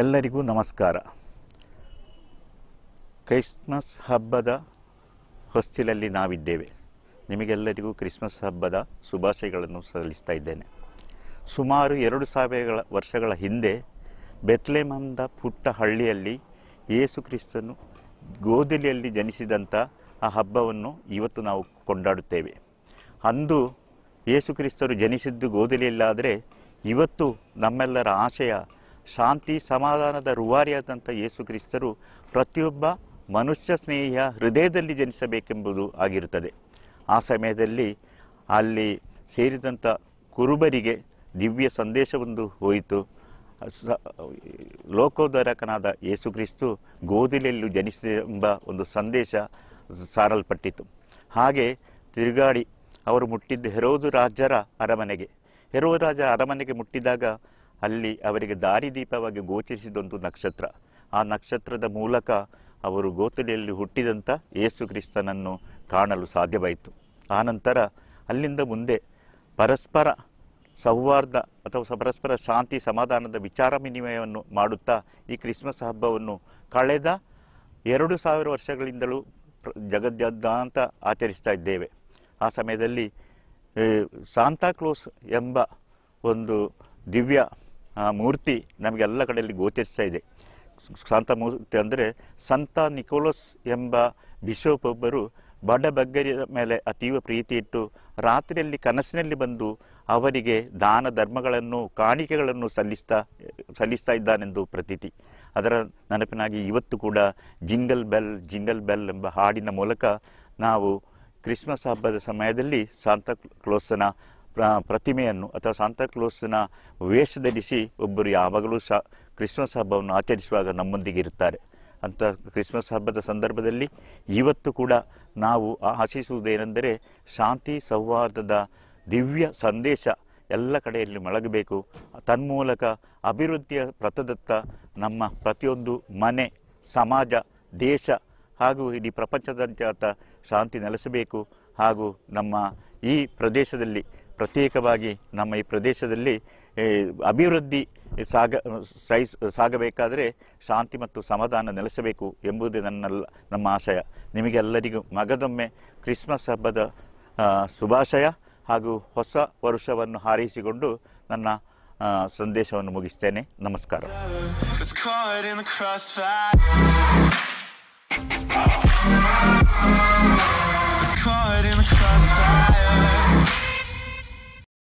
ಎಲ್ಲರಿಗೂ ನಮಸ್ಕಾರ ಕ್ರಿಸ್ಮಸ್ ಹಬ್ಬದ ಹೊಸ್ತಿಲಲ್ಲಿ ನಾವಿದ್ದೇವೆ ನಿಮಗೆಲ್ಲರಿಗೂ ಕ್ರಿಸ್ಮಸ್ ಹಬ್ಬದ ಶುಭಾಶಯಗಳನ್ನು ಸಲ್ಲಿಸ್ತಾ ಇದ್ದೇನೆ ಸುಮಾರು ಎರಡು ಸಾವಿರಗಳ ವರ್ಷಗಳ ಹಿಂದೆ ಬೆತ್ಲೆಮಂದ ಪುಟ್ಟ ಹಳ್ಳಿಯಲ್ಲಿ ಯೇಸು ಕ್ರಿಸ್ತನು ಗೋದಿಲಿಯಲ್ಲಿ ಜನಿಸಿದಂಥ ಆ ಹಬ್ಬವನ್ನು ಇವತ್ತು ನಾವು ಕೊಂಡಾಡುತ್ತೇವೆ ಅಂದು ಯೇಸು ಕ್ರಿಸ್ತರು ಜನಿಸಿದ್ದು ಗೋಧಲಿಯಲ್ಲಾದರೆ ಇವತ್ತು ನಮ್ಮೆಲ್ಲರ ಆಶಯ ಶಾಂತಿ ಸಮಾಧಾನದ ರುವಾರಿಯಾದಂಥ ಯೇಸು ಕ್ರಿಸ್ತರು ಪ್ರತಿಯೊಬ್ಬ ಮನುಷ್ಯ ಸ್ನೇಹಿಯ ಹೃದಯದಲ್ಲಿ ಜನಿಸಬೇಕೆಂಬುದು ಆಗಿರುತ್ತದೆ ಆ ಸಮಯದಲ್ಲಿ ಅಲ್ಲಿ ಸೇರಿದಂಥ ಕುರುಬರಿಗೆ ದಿವ್ಯ ಸಂದೇಶವೊಂದು ಹೋಯಿತು ಲೋಕೋದ್ಧಾರಕನಾದ ಯೇಸು ಕ್ರಿಸ್ತು ಗೋದಿಲೆಯಲ್ಲೂ ಜನಿಸಿದೆ ಎಂಬ ಒಂದು ಸಂದೇಶ ಸಾರಲ್ಪಟ್ಟಿತು ಹಾಗೆ ತಿರುಗಾಡಿ ಅವರು ಮುಟ್ಟಿದ್ದ ಹೆರೋದು ರಾಜರ ಅರಮನೆಗೆ ಹೆರೋದು ರಾಜ ಅರಮನೆಗೆ ಮುಟ್ಟಿದಾಗ ಅಲ್ಲಿ ಅವರಿಗೆ ದಾರಿದೀಪವಾಗಿ ಗೋಚರಿಸಿದೊಂದು ನಕ್ಷತ್ರ ಆ ನಕ್ಷತ್ರದ ಮೂಲಕ ಅವರು ಗೋತಲಿಯಲ್ಲಿ ಹುಟ್ಟಿದಂಥ ಯೇಸು ಕ್ರಿಸ್ತನನ್ನು ಕಾಣಲು ಸಾಧ್ಯವಾಯಿತು ಆನಂತರ ಅಲ್ಲಿಂದ ಮುಂದೆ ಪರಸ್ಪರ ಸೌಹಾರ್ದ ಅಥವಾ ಪರಸ್ಪರ ಶಾಂತಿ ಸಮಾಧಾನದ ವಿಚಾರ ವಿನಿಮಯವನ್ನು ಮಾಡುತ್ತಾ ಈ ಕ್ರಿಸ್ಮಸ್ ಹಬ್ಬವನ್ನು ಕಳೆದ ಎರಡು ಸಾವಿರ ವರ್ಷಗಳಿಂದಲೂ ಜಗದ್ದಾಂತ ಆಚರಿಸ್ತಾ ಇದ್ದೇವೆ ಆ ಸಮಯದಲ್ಲಿ ಸಾಂತಾಕ್ಲೋಸ್ ಎಂಬ ಒಂದು ದಿವ್ಯ ಮೂರ್ತಿ ನಮಗೆಲ್ಲ ಕಡೆಯಲ್ಲಿ ಗೋಚರಿಸ್ತಾ ಇದೆ ಸಂತ ಮೂರ್ತಿ ಅಂದರೆ ಸಂತ ನಿಕೋಲಸ್ ಎಂಬ ಬಿಷಪ್ ಒಬ್ಬರು ಬಡ ಬಗ್ಗರಿಯ ಮೇಲೆ ಅತೀವ ಪ್ರೀತಿ ಇಟ್ಟು ರಾತ್ರಿಯಲ್ಲಿ ಕನಸಿನಲ್ಲಿ ಬಂದು ಅವರಿಗೆ ದಾನ ಧರ್ಮಗಳನ್ನು ಕಾಣಿಕೆಗಳನ್ನು ಸಲ್ಲಿಸ್ತಾ ಸಲ್ಲಿಸ್ತಾ ಇದ್ದಾನೆಂದು ಪ್ರತೀತಿ ಅದರ ನೆನಪಿನಾಗಿ ಇವತ್ತು ಕೂಡ ಜಿಂಗಲ್ ಬೆಲ್ ಜಿಂಗಲ್ ಬೆಲ್ ಎಂಬ ಹಾಡಿನ ಮೂಲಕ ನಾವು ಕ್ರಿಸ್ಮಸ್ ಹಬ್ಬದ ಸಮಯದಲ್ಲಿ ಸಾಂತ ಕ್ಲೋಸನ ಪ್ರತಿಮೆಯನ್ನು ಅಥವಾ ಸಾಂತಾಕ್ಲೋಸ್ನ ವೇಷ ಧರಿಸಿ ಒಬ್ಬರು ಯಾವಾಗಲೂ ಸಹ ಕ್ರಿಸ್ಮಸ್ ಹಬ್ಬವನ್ನು ಆಚರಿಸುವಾಗ ನಮ್ಮೊಂದಿಗೆ ಇರುತ್ತಾರೆ ಅಂತ ಕ್ರಿಸ್ಮಸ್ ಹಬ್ಬದ ಸಂದರ್ಭದಲ್ಲಿ ಇವತ್ತು ಕೂಡ ನಾವು ಆಶಿಸುವುದೇನೆಂದರೆ ಶಾಂತಿ ಸೌಹಾರ್ದದ ದಿವ್ಯ ಸಂದೇಶ ಎಲ್ಲ ಕಡೆಯಲ್ಲಿ ಮಳಗಬೇಕು ತನ್ಮೂಲಕ ಅಭಿವೃದ್ಧಿಯ ಪ್ರತದತ್ತ ನಮ್ಮ ಪ್ರತಿಯೊಂದು ಮನೆ ಸಮಾಜ ದೇಶ ಹಾಗೂ ಇಡೀ ಪ್ರಪಂಚದಾದ್ಯಂತ ಶಾಂತಿ ನೆಲೆಸಬೇಕು ಹಾಗೂ ನಮ್ಮ ಈ ಪ್ರದೇಶದಲ್ಲಿ ಪ್ರತ್ಯೇಕವಾಗಿ ನಮ್ಮ ಈ ಪ್ರದೇಶದಲ್ಲಿ ಅಭಿವೃದ್ಧಿ ಸಾಗ ಸೈ ಸಾಗಬೇಕಾದರೆ ಶಾಂತಿ ಮತ್ತು ಸಮಾಧಾನ ನೆಲೆಸಬೇಕು ಎಂಬುದೇ ನನ್ನ ನಮ್ಮ ಆಶಯ ನಿಮಗೆಲ್ಲರಿಗೂ ಮಗದೊಮ್ಮೆ ಕ್ರಿಸ್ಮಸ್ ಹಬ್ಬದ ಶುಭಾಶಯ ಹಾಗೂ ಹೊಸ ವರುಷವನ್ನು ಹಾರೈಸಿಕೊಂಡು ನನ್ನ ಸಂದೇಶವನ್ನು ಮುಗಿಸ್ತೇನೆ ನಮಸ್ಕಾರ